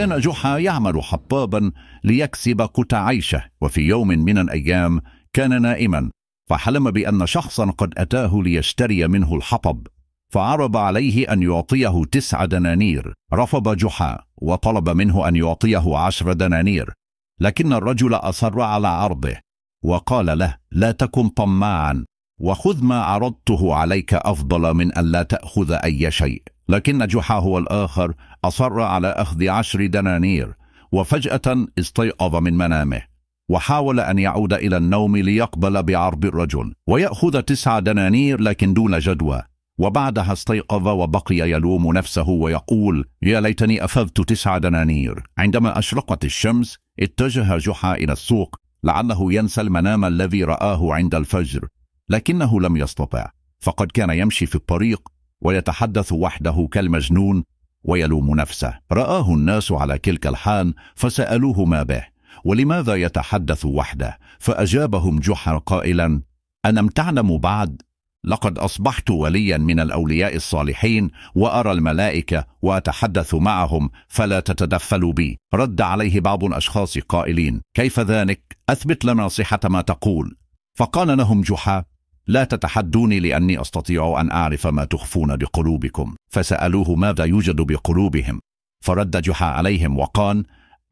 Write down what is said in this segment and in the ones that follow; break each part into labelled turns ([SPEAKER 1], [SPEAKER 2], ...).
[SPEAKER 1] كان جحا يعمل حبابا ليكسب قوت عيشه وفي يوم من الأيام كان نائما فحلم بأن شخصا قد أتاه ليشتري منه الحطب فعرض عليه أن يعطيه تسع دنانير رفض جحا وطلب منه أن يعطيه عشر دنانير لكن الرجل أصر على عرضه وقال له لا تكن طماعا وخذ ما عرضته عليك أفضل من أن لا تأخذ أي شيء لكن جحا هو الآخر أصر على أخذ عشر دنانير وفجأة استيقظ من منامه وحاول أن يعود إلى النوم ليقبل بعرض الرجل ويأخذ تسع دنانير لكن دون جدوى وبعدها استيقظ وبقي يلوم نفسه ويقول يا ليتني أخذت تسع دنانير عندما أشرقت الشمس اتجه جحا إلى السوق لعله ينسى المنام الذي رآه عند الفجر لكنه لم يستطع فقد كان يمشي في الطريق ويتحدث وحده كالمجنون ويلوم نفسه رآه الناس على كلك الحال فسألوه ما به ولماذا يتحدث وحده فأجابهم جحا قائلا ألم تعلم بعد لقد أصبحت وليا من الأولياء الصالحين وأرى الملائكة وأتحدث معهم فلا تتدفلوا بي رد عليه بعض الأشخاص قائلين كيف ذلك أثبت لنا صحة ما تقول فقال لهم جحا لا تتحدوني لأني أستطيع أن أعرف ما تخفون بقلوبكم فسألوه ماذا يوجد بقلوبهم فرد جحا عليهم وقال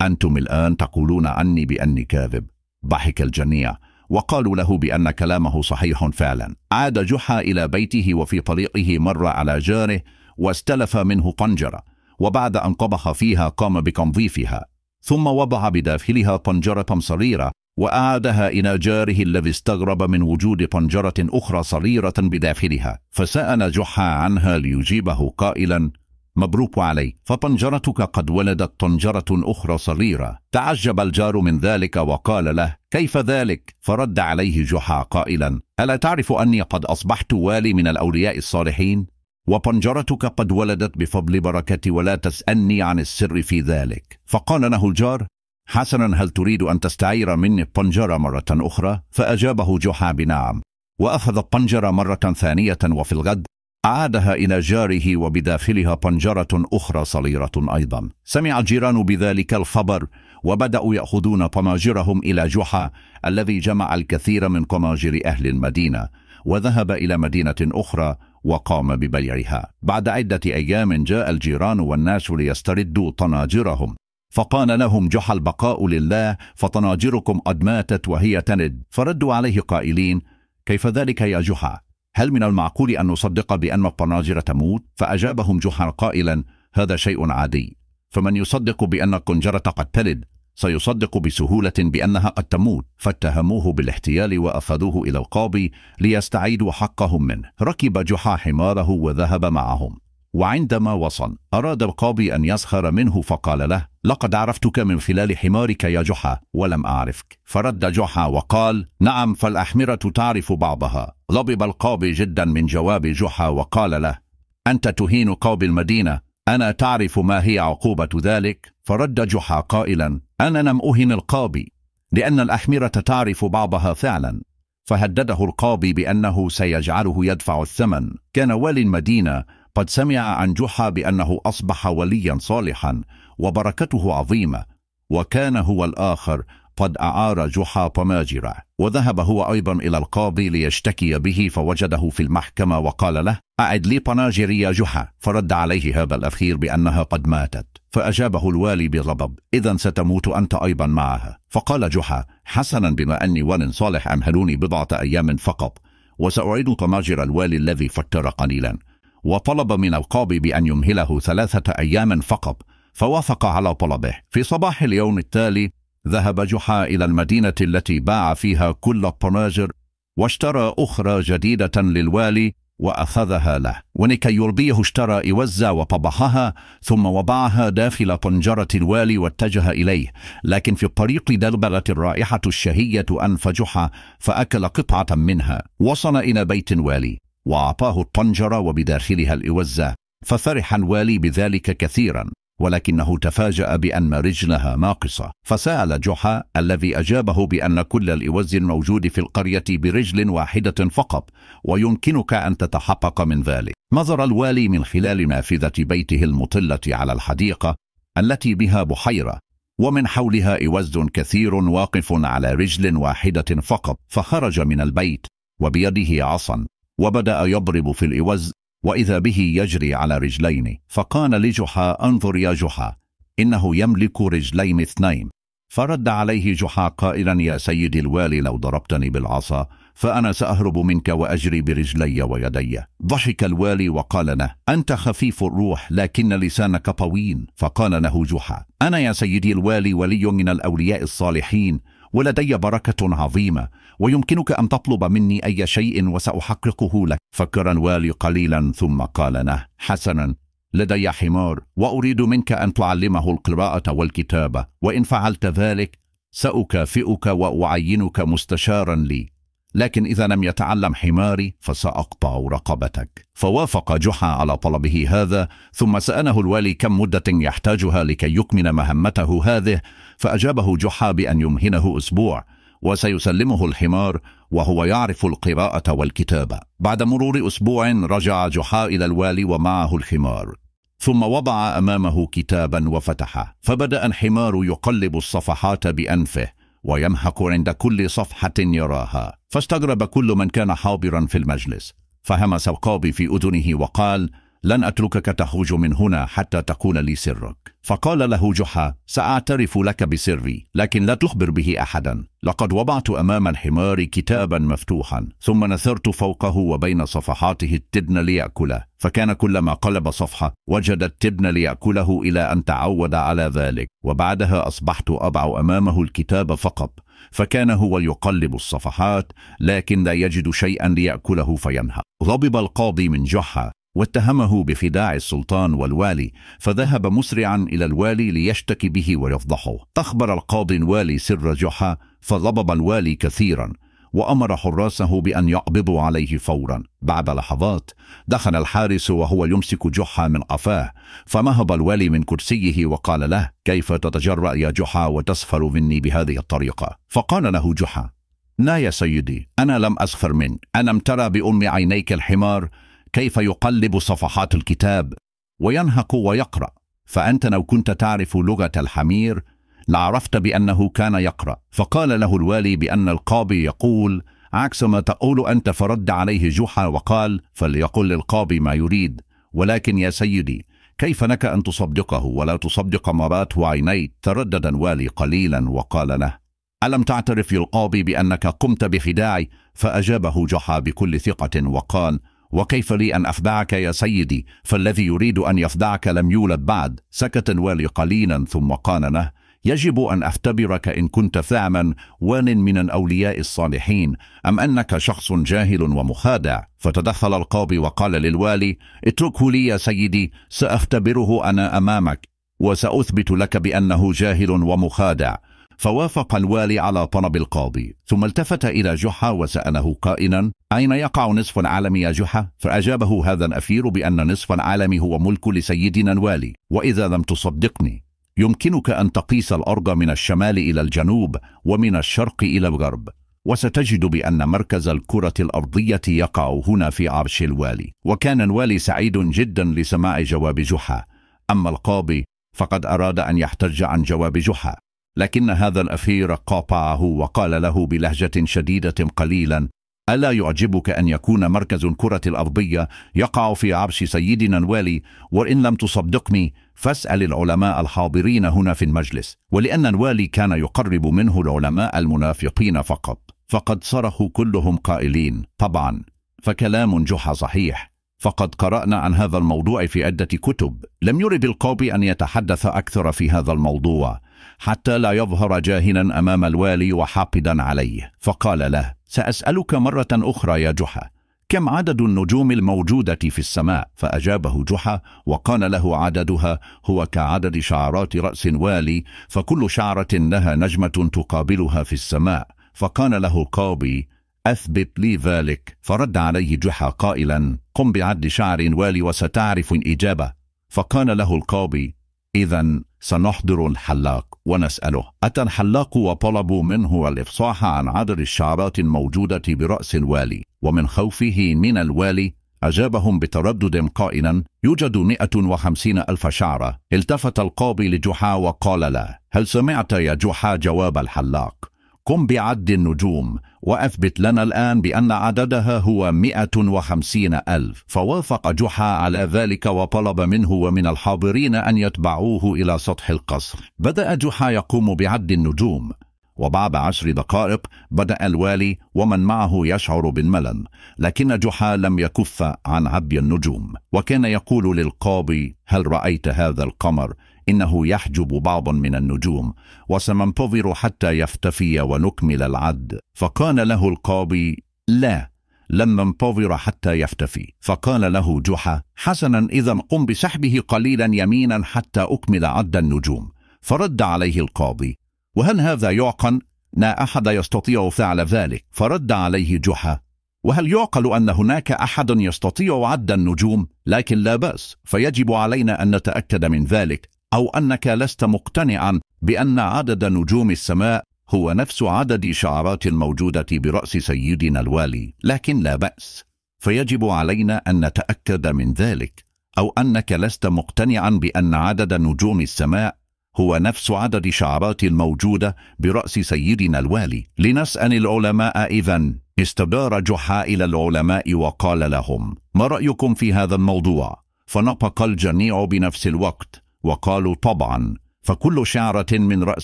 [SPEAKER 1] أنتم الآن تقولون عني بأني كاذب ضحك الجميع وقالوا له بأن كلامه صحيح فعلا عاد جحا إلى بيته وفي طريقه مر على جاره واستلف منه قنجرة وبعد أن قبح فيها قام بتنظيفها ثم وضع بداخلها قنجرة صغيرة وأعادها إلى جاره الذي استغرب من وجود طنجرة أخرى صغيرة بداخلها فسأل جحا عنها ليجيبه قائلا مبروك عليك فطنجرتك قد ولدت طنجرة أخرى صغيرة تعجب الجار من ذلك وقال له كيف ذلك؟ فرد عليه جحا قائلا ألا تعرف أني قد أصبحت والي من الأولياء الصالحين؟ وطنجرتك قد ولدت بفضل بركتي ولا تسألني عن السر في ذلك فقال له الجار حسنا هل تريد أن تستعير مني الطنجرة مرة أخرى؟ فأجابه جحا بنعم وأخذ الطنجرة مرة ثانية وفي الغد أعادها إلى جاره وبداخلها طنجرة أخرى صغيرة أيضا سمع الجيران بذلك الخبر وبدأوا يأخذون طماجرهم إلى جحا الذي جمع الكثير من طماجر أهل المدينة وذهب إلى مدينة أخرى وقام ببيعها بعد عدة أيام جاء الجيران والناس ليستردوا طناجرهم فقال لهم جح البقاء لله فطناجركم قد ماتت وهي تند فردوا عليه قائلين كيف ذلك يا جحا هل من المعقول أن نصدق بأن الطناجر تموت فأجابهم جحا قائلا هذا شيء عادي فمن يصدق بأن القنجرة قد تلد سيصدق بسهولة بأنها قد تموت فاتهموه بالاحتيال وأخذوه إلى القاضي ليستعيدوا حقهم منه ركب جحا حماره وذهب معهم وعندما وصل أراد القاضي أن يسخر منه فقال له لقد عرفتك من خلال حمارك يا جحا ولم أعرفك فرد جحا وقال نعم فالأحمرة تعرف بعضها غضب القاضي جدا من جواب جحا وقال له أنت تهين قوم المدينة أنا تعرف ما هي عقوبة ذلك فرد جحا قائلا أنا لم أهن القاضي لأن الأحمرة تعرف بعضها فعلا فهدده القاضي بأنه سيجعله يدفع الثمن كان والي المدينة قد سمع عن جحا بأنه أصبح وليا صالحا وبركته عظيمة وكان هو الآخر قد أعار جحا بماجرة وذهب هو أيضا إلى القاضي ليشتكي به فوجده في المحكمة وقال له أعد لي طناجري يا جحا فرد عليه هذا الأخير بأنها قد ماتت فأجابه الوالي بغضب إذا ستموت أنت أيضا معها فقال جحا حسنا بما أني ول صالح أمهلوني بضعة أيام فقط وسأعيد طناجر الوالي الذي فكر قليلا وطلب من القاضي بأن يمهله ثلاثة أيام فقط فوافق على طلبه في صباح اليوم التالي ذهب جحا إلى المدينة التي باع فيها كل الطناجر واشترى أخرى جديدة للوالي وأخذها له ولكي يرضيه اشترى إوزة وطبخها ثم وضعها داخل طنجرة الوالي واتجه إليه لكن في الطريق دلبلت الرائحة الشهية أنف جحا فأكل قطعة منها وصل إلى بيت الوالي وأعطاه الطنجرة وبداخلها الإوزة ففرح الوالي بذلك كثيرا ولكنه تفاجأ بأن رجلها ناقصة فسأل جحا الذي أجابه بأن كل الإوز الموجود في القرية برجل واحدة فقط ويمكنك أن تتحقق من ذلك نظر الوالي من خلال نافذة بيته المطلة على الحديقة التي بها بحيرة ومن حولها إوز كثير واقف على رجل واحدة فقط فخرج من البيت وبيده عصا وبدأ يضرب في الإوز وإذا به يجري على رجلين فقال لجحا انظر يا جحا إنه يملك رجلين اثنين فرد عليه جحا قائلا يا سيدي الوالي لو ضربتني بالعصا فأنا سأهرب منك وأجري برجلي ويدي ضحك الوالي وقال له أنت خفيف الروح لكن لسانك طويل فقال له جحا أنا يا سيدي الوالي ولي من الأولياء الصالحين ولدي بركة عظيمة ويمكنك أن تطلب مني أي شيء وسأحققه لك فكر الوالي قليلا ثم قال له حسنا لدي حمار وأريد منك أن تعلمه القراءة والكتابة وإن فعلت ذلك سأكافئك وأعينك مستشارا لي لكن إذا لم يتعلم حماري فسأقطع رقبتك فوافق جحا على طلبه هذا ثم سأله الوالي كم مدة يحتاجها لكي يكمل مهمته هذه فأجابه جحا بأن يمهنه أسبوع وسيسلمه الحمار وهو يعرف القراءة والكتابة بعد مرور أسبوع رجع جحا إلى الوالي ومعه الحمار ثم وضع أمامه كتابا وفتحه فبدأ الحمار يقلب الصفحات بأنفه ويمحق عند كل صفحة يراها فاستغرب كل من كان حاضرا في المجلس فهمس القاضي في أذنه وقال لن أتركك تخرج من هنا حتى تكون لي سرك فقال له جحا سأعترف لك بسري لكن لا تخبر به أحدا لقد وضعت أمام الحمار كتابا مفتوحا ثم نثرت فوقه وبين صفحاته التبن ليأكله فكان كلما قلب صفحة وجد التبن ليأكله إلى أن تعود على ذلك وبعدها أصبحت أضع أمامه الكتاب فقط فكان هو يقلب الصفحات لكن لا يجد شيئا ليأكله فينهى غضب القاضي من جحا واتهمه بخداع السلطان والوالي فذهب مسرعا إلى الوالي ليشتكي به ويفضحه أخبر القاضي الوالي سر جحا فضبب الوالي كثيرا وأمر حراسه بأن يقبضوا عليه فورا بعد لحظات دخل الحارس وهو يمسك جحا من قفاه فنهض الوالي من كرسيه وقال له كيف تتجرأ يا جحا وتسفر مني بهذه الطريقة فقال له جحا لا يا سيدي أنا لم أسخر منك ألم ترى بأم عينيك الحمار كيف يقلب صفحات الكتاب وينهق ويقرأ فأنت لو كنت تعرف لغة الحمير لعرفت بأنه كان يقرأ فقال له الوالي بأن القاضي يقول عكس ما تقول أنت فرد عليه جحا وقال فليقل للقاضي ما يريد ولكن يا سيدي كيف لك أن تصدقه ولا تصدق مراته عيني تردد الوالي قليلا وقال له ألم تعترف للقاضي بأنك قمت بخداعي فأجابه جحا بكل ثقة وقال وكيف لي أن أخدعك يا سيدي فالذي يريد أن يخدعك لم يولد بعد سكت الوالي قليلا ثم قال له يجب أن أختبرك إن كنت ثعما وان من الأولياء الصالحين أم أنك شخص جاهل ومخادع فتدخل القاضي وقال للوالي اتركه لي يا سيدي سأختبره أنا أمامك وسأثبت لك بأنه جاهل ومخادع فوافق الوالي على طلب القاضي ثم التفت إلى جحا وسأله قائلا أين يقع نصف العالم يا جحا؟ فأجابه هذا الأفير بأن نصف العالم هو ملك لسيدنا الوالي وإذا لم تصدقني يمكنك أن تقيس الأرض من الشمال إلى الجنوب ومن الشرق إلى الغرب وستجد بأن مركز الكرة الأرضية يقع هنا في عرش الوالي وكان الوالي سعيد جدا لسماع جواب جحا أما القاضي فقد أراد أن يحتج عن جواب جحا لكن هذا الأفير قاطعه وقال له بلهجة شديدة قليلا ألا يعجبك أن يكون مركز الكرة الأرضية يقع في عرش سيدنا الوالي وإن لم تصدقني فاسأل العلماء الحاضرين هنا في المجلس ولأن الوالي كان يقرب منه العلماء المنافقين فقط فقد صرخوا كلهم قائلين طبعا فكلام جح صحيح فقد قرأنا عن هذا الموضوع في عدة كتب لم يرد القاضي أن يتحدث أكثر في هذا الموضوع حتى لا يظهر جاهلا أمام الوالي وحاقدا عليه فقال له سأسألك مرة أخرى يا جحا كم عدد النجوم الموجودة في السماء فأجابه جحا وقال له عددها هو كعدد شعرات رأس والي فكل شعرة لها نجمة تقابلها في السماء فقال له القاضي أثبت لي ذلك فرد عليه جحا قائلا قم بعد شعر والي وستعرف الإجابة فقال له القاضي إذا سنحضر الحلاق ونسأله أتى الحلاق وطلبوا منه الإفصاح عن عدد الشعرات الموجودة برأس الوالي ومن خوفه من الوالي أجابهم بتردد قائلا يوجد 150 ألف شعرة التفت القاضي لجحا وقال له هل سمعت يا جحا جواب الحلاق قم بعد النجوم وأثبت لنا الآن بأن عددها هو مئة وخمسين ألف فوافق جحا على ذلك وطلب منه ومن الحاضرين أن يتبعوه إلى سطح القصر بدأ جحا يقوم بعد النجوم وبعد عشر دقائق بدأ الوالي ومن معه يشعر بالملل لكن جحا لم يكف عن عبي النجوم وكان يقول للقاضي هل رأيت هذا القمر إنه يحجب بعض من النجوم وسننتظر حتى يفتفي ونكمل العد فقال له القاضي لا لن ننتظر حتى يفتفي فقال له جحا حسنا إذا قم بسحبه قليلا يمينا حتى أكمل عد النجوم فرد عليه القاضي وهل هذا يعقل؟ لا أحد يستطيع فعل ذلك فرد عليه جحا وهل يعقل أن هناك أحد يستطيع عد النجوم؟ لكن لا بأس فيجب علينا أن نتأكد من ذلك أو أنك لست مقتنعا بأن عدد نجوم السماء هو نفس عدد شعرات الموجودة برأس سيدنا الوالي لكن لا بأس فيجب علينا أن نتأكد من ذلك أو أنك لست مقتنعا بأن عدد نجوم السماء هو نفس عدد شعرات الموجودة برأس سيدنا الوالي لنسأل العلماء إذا استدار جحا إلى العلماء وقال لهم ما رأيكم في هذا الموضوع؟ فنطق الجميع بنفس الوقت وقالوا طبعا فكل شعرة من رأس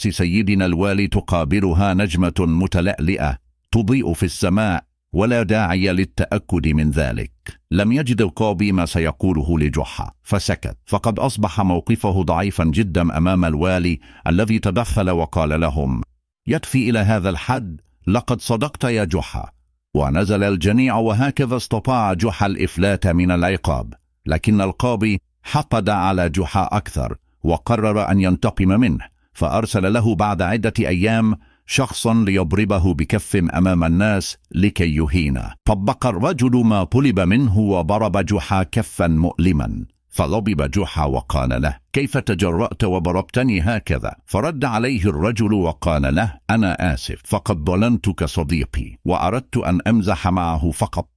[SPEAKER 1] سيدنا الوالي تقابلها نجمة متلألئة تضيء في السماء ولا داعي للتأكد من ذلك لم يجد القاضي ما سيقوله لجحا فسكت فقد أصبح موقفه ضعيفا جدا أمام الوالي الذي تدخل وقال لهم يكفي إلى هذا الحد لقد صدقت يا جحا ونزل الجنيع وهكذا استطاع جحا الإفلات من العقاب لكن القاضي حقد على جحا أكثر وقرر أن ينتقم منه فأرسل له بعد عدة أيام شخصا ليضربه بكف أمام الناس لكي يهينه طبق الرجل ما طلب منه وضرب جحا كفا مؤلما فغضب جحا وقال له كيف تجرأت وضربتني هكذا فرد عليه الرجل وقال له أنا آسف فقد ظلمتك صديقي وأردت أن أمزح معه فقط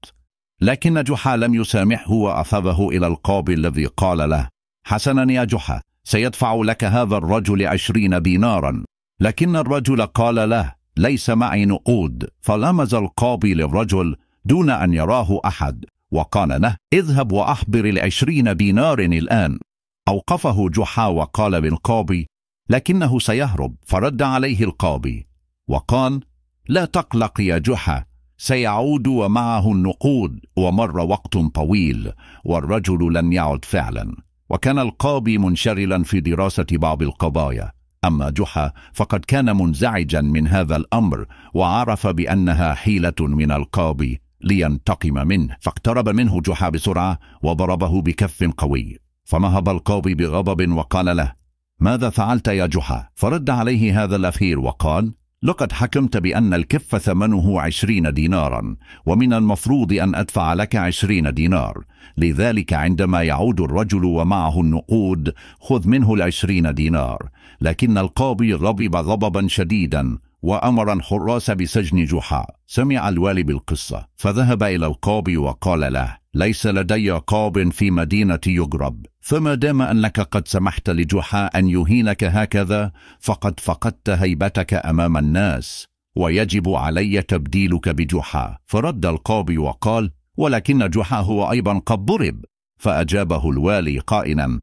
[SPEAKER 1] لكن جحا لم يسامحه وأخذه إلى القاضي الذي قال له حسنا يا جحا سيدفع لك هذا الرجل عشرين دينارا لكن الرجل قال له ليس معي نقود فلمز القاضي للرجل دون أن يراه أحد وقال له اذهب وأحضر العشرين دينار الآن أوقفه جحا وقال بالقاضي لكنه سيهرب فرد عليه القاضي وقال لا تقلق يا جحا سيعود ومعه النقود ومر وقت طويل والرجل لم يعد فعلا وكان القاضي منشغلا في دراسة بعض القضايا أما جحا فقد كان منزعجا من هذا الأمر وعرف بأنها حيلة من القاضي لينتقم منه فاقترب منه جحا بسرعة وضربه بكف قوي فنهض القاضي بغضب وقال له ماذا فعلت يا جحا؟ فرد عليه هذا الأخير وقال لقد حكمت بأن الكف ثمنه عشرين دينارا ومن المفروض أن أدفع لك عشرين دينار لذلك عندما يعود الرجل ومعه النقود خذ منه العشرين دينار لكن القاضي غضب غضبا شديدا وأمر الحراس بسجن جحا سمع الوالي بالقصة فذهب إلى القاضي وقال له ليس لدي عقاب في مدينة يجرب فما دام أنك قد سمحت لجحا أن يهينك هكذا فقد فقدت هيبتك أمام الناس ويجب علي تبديلك بجحا فرد القاضي وقال ولكن جحا هو أيضا قد ضرب فأجابه الوالي قائلا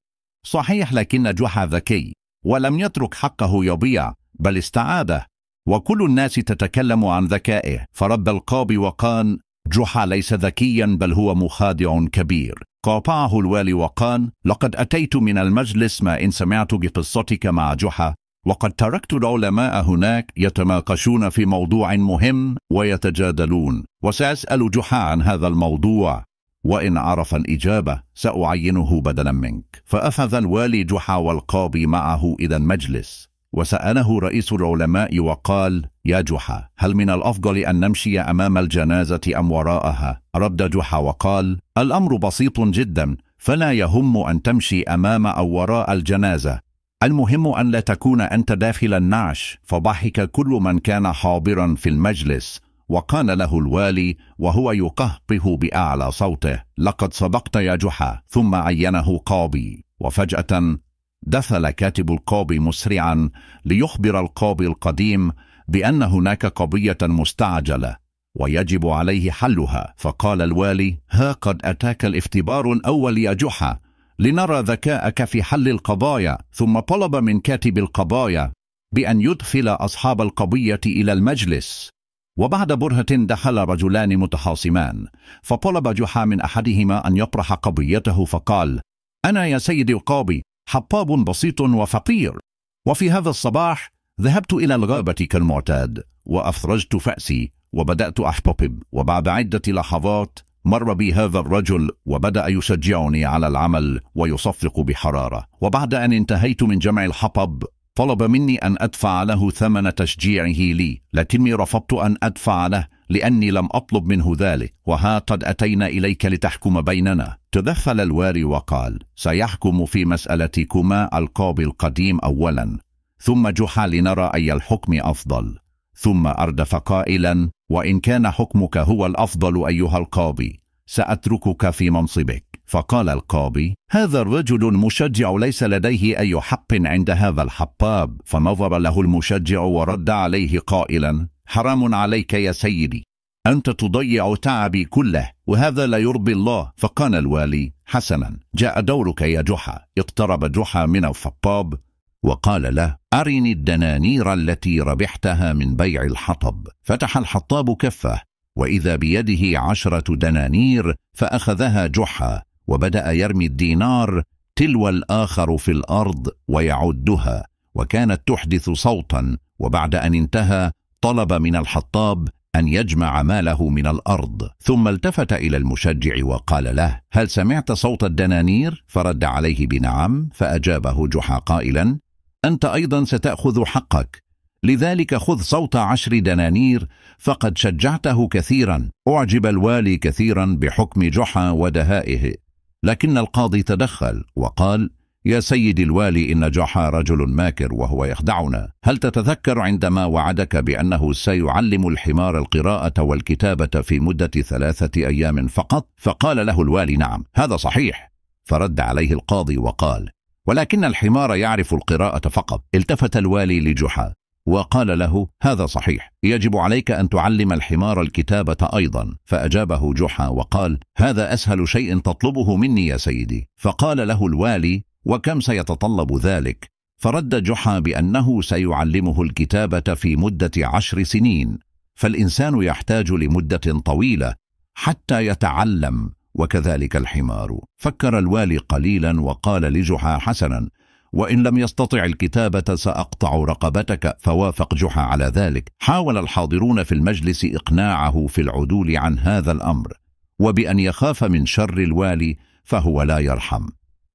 [SPEAKER 1] صحيح لكن جحا ذكي ولم يترك حقه يضيع بل استعاده وكل الناس تتكلم عن ذكائه فرد القاضي وقال جحا ليس ذكيا بل هو مخادع كبير قاطعه الوالي وقال لقد أتيت من المجلس ما إن سمعت بقصتك مع جحا وقد تركت العلماء هناك يتناقشون في موضوع مهم ويتجادلون وسأسأل جحا عن هذا الموضوع وإن عرف الإجابة سأعينه بدلا منك فأخذ الوالي جحا والقاضي معه إلى المجلس وسأله رئيس العلماء وقال يا جحا هل من الأفضل أن نمشي أمام الجنازة أم وراءها؟ رد جحا وقال الأمر بسيط جدا فلا يهم أن تمشي أمام أو وراء الجنازة المهم أن لا تكون أنت داخل النعش فضحك كل من كان حاضرا في المجلس وقال له الوالي وهو يقهقه بأعلى صوته لقد صدقت يا جحا ثم عينه قاضي وفجأة دخل كاتب القاضي مسرعا ليخبر القاضي القديم بأن هناك قضية مستعجلة ويجب عليه حلها فقال الوالي ها قد أتاك الافتبار الأول يا جحا لنرى ذكاءك في حل القضايا ثم طلب من كاتب القضايا بأن يدخل أصحاب القضية إلى المجلس وبعد برهة دخل رجلان متخاصمان فطلب جحا من أحدهما أن يطرح قضيته فقال أنا يا سيدي القاضي حطاب بسيط وفقير وفي هذا الصباح ذهبت إلى الغابة كالمعتاد وأفرجت فأسي وبدأت أحببب وبعد عدة لحظات مر بي هذا الرجل وبدأ يشجعني على العمل ويصفق بحرارة وبعد أن انتهيت من جمع الحطب طلب مني أن أدفع له ثمن تشجيعه لي لكني رفضت أن أدفع له لأني لم أطلب منه ذلك وها قد أتينا إليك لتحكم بيننا تدخل الواري وقال سيحكم في مسألتكما القاضي القديم أولا ثم جحا لنرى أي الحكم أفضل ثم أردف قائلا وإن كان حكمك هو الأفضل أيها القاضي سأتركك في منصبك فقال القاضي هذا الرجل مشجع ليس لديه أي حق عند هذا الحباب فنظر له المشجع ورد عليه قائلا حرام عليك يا سيدي أنت تضيع تعبي كله وهذا لا يرضي الله فقال الوالي حسنا جاء دورك يا جحا اقترب جحا من الفطاب وقال له أرني الدنانير التي ربحتها من بيع الحطب فتح الحطاب كفه وإذا بيده عشرة دنانير فأخذها جحا وبدأ يرمي الدينار تلو الآخر في الأرض ويعدها وكانت تحدث صوتا وبعد أن انتهى طلب من الحطاب أن يجمع ماله من الأرض ثم التفت إلى المشجع وقال له هل سمعت صوت الدنانير؟ فرد عليه بنعم فأجابه جحا قائلا أنت أيضا ستأخذ حقك لذلك خذ صوت عشر دنانير فقد شجعته كثيرا أعجب الوالي كثيرا بحكم جحا ودهائه لكن القاضي تدخل وقال يا سيدي الوالي إن جحا رجل ماكر وهو يخدعنا هل تتذكر عندما وعدك بأنه سيعلم الحمار القراءة والكتابة في مدة ثلاثة أيام فقط فقال له الوالي نعم هذا صحيح فرد عليه القاضي وقال ولكن الحمار يعرف القراءة فقط التفت الوالي لجحا وقال له هذا صحيح يجب عليك أن تعلم الحمار الكتابة أيضا فأجابه جحا وقال هذا أسهل شيء تطلبه مني يا سيدي فقال له الوالي وكم سيتطلب ذلك فرد جحا بأنه سيعلمه الكتابة في مدة عشر سنين فالإنسان يحتاج لمدة طويلة حتى يتعلم وكذلك الحمار فكر الوالي قليلا وقال لجحا حسنا وإن لم يستطع الكتابة سأقطع رقبتك فوافق جحا على ذلك حاول الحاضرون في المجلس إقناعه في العدول عن هذا الأمر وبأن يخاف من شر الوالي فهو لا يرحم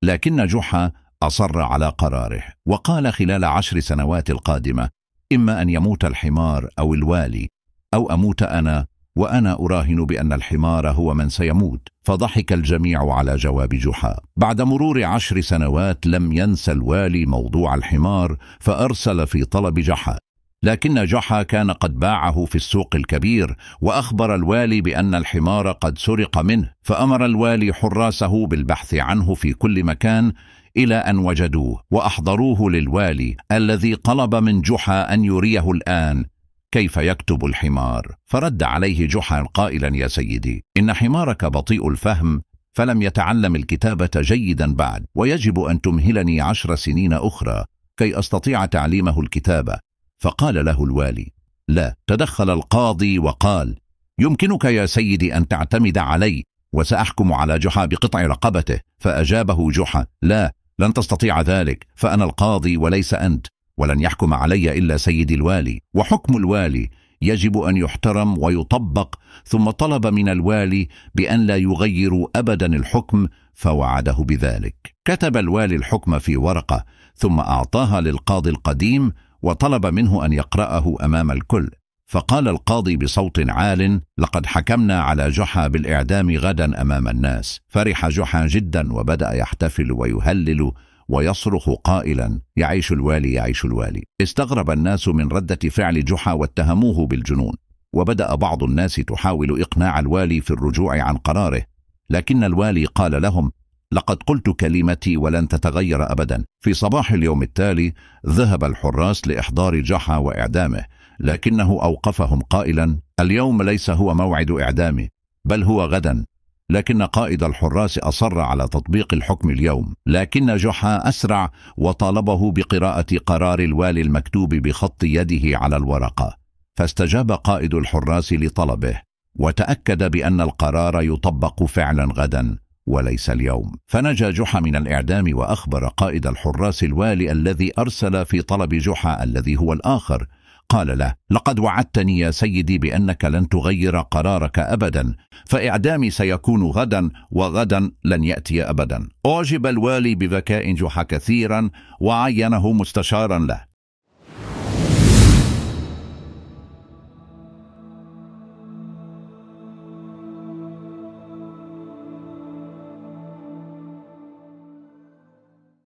[SPEAKER 1] لكن جحا أصر على قراره وقال خلال عشر سنوات القادمة إما أن يموت الحمار أو الوالي أو أموت أنا وأنا أراهن بأن الحمار هو من سيموت فضحك الجميع على جواب جحا بعد مرور عشر سنوات لم ينسى الوالي موضوع الحمار فأرسل في طلب جحا لكن جحا كان قد باعه في السوق الكبير وأخبر الوالي بأن الحمار قد سرق منه فأمر الوالي حراسه بالبحث عنه في كل مكان إلى أن وجدوه وأحضروه للوالي الذي طلب من جحا أن يريه الآن كيف يكتب الحمار فرد عليه جحا قائلا يا سيدي إن حمارك بطيء الفهم فلم يتعلم الكتابة جيدا بعد ويجب أن تمهلني عشر سنين أخرى كي أستطيع تعليمه الكتابة فقال له الوالي لا تدخل القاضي وقال يمكنك يا سيدي أن تعتمد علي وسأحكم على جحا بقطع رقبته فأجابه جحا لا لن تستطيع ذلك فأنا القاضي وليس أنت ولن يحكم علي إلا سيدي الوالي وحكم الوالي يجب أن يحترم ويطبق ثم طلب من الوالي بأن لا يغيروا أبدا الحكم فوعده بذلك كتب الوالي الحكم في ورقة ثم أعطاها للقاضي القديم وطلب منه أن يقرأه أمام الكل فقال القاضي بصوت عال لقد حكمنا على جحا بالإعدام غدا أمام الناس فرح جحا جدا وبدأ يحتفل ويهلل ويصرخ قائلا يعيش الوالي يعيش الوالي استغرب الناس من ردة فعل جحا واتهموه بالجنون وبدأ بعض الناس تحاول إقناع الوالي في الرجوع عن قراره لكن الوالي قال لهم لقد قلت كلمتي ولن تتغير أبدا في صباح اليوم التالي ذهب الحراس لإحضار جحا وإعدامه لكنه أوقفهم قائلا اليوم ليس هو موعد إعدامي بل هو غدا لكن قائد الحراس أصر على تطبيق الحكم اليوم لكن جحا أسرع وطالبه بقراءة قرار الوالي المكتوب بخط يده على الورقة فاستجاب قائد الحراس لطلبه وتأكد بأن القرار يطبق فعلا غدا وليس اليوم فنجا جحا من الإعدام وأخبر قائد الحراس الوالي الذي أرسل في طلب جحا الذي هو الآخر قال له لقد وعدتني يا سيدي بأنك لن تغير قرارك أبدا فإعدامي سيكون غدا وغدا لن يأتي أبدا أعجب الوالي بذكاء جحا كثيرا وعينه مستشارا له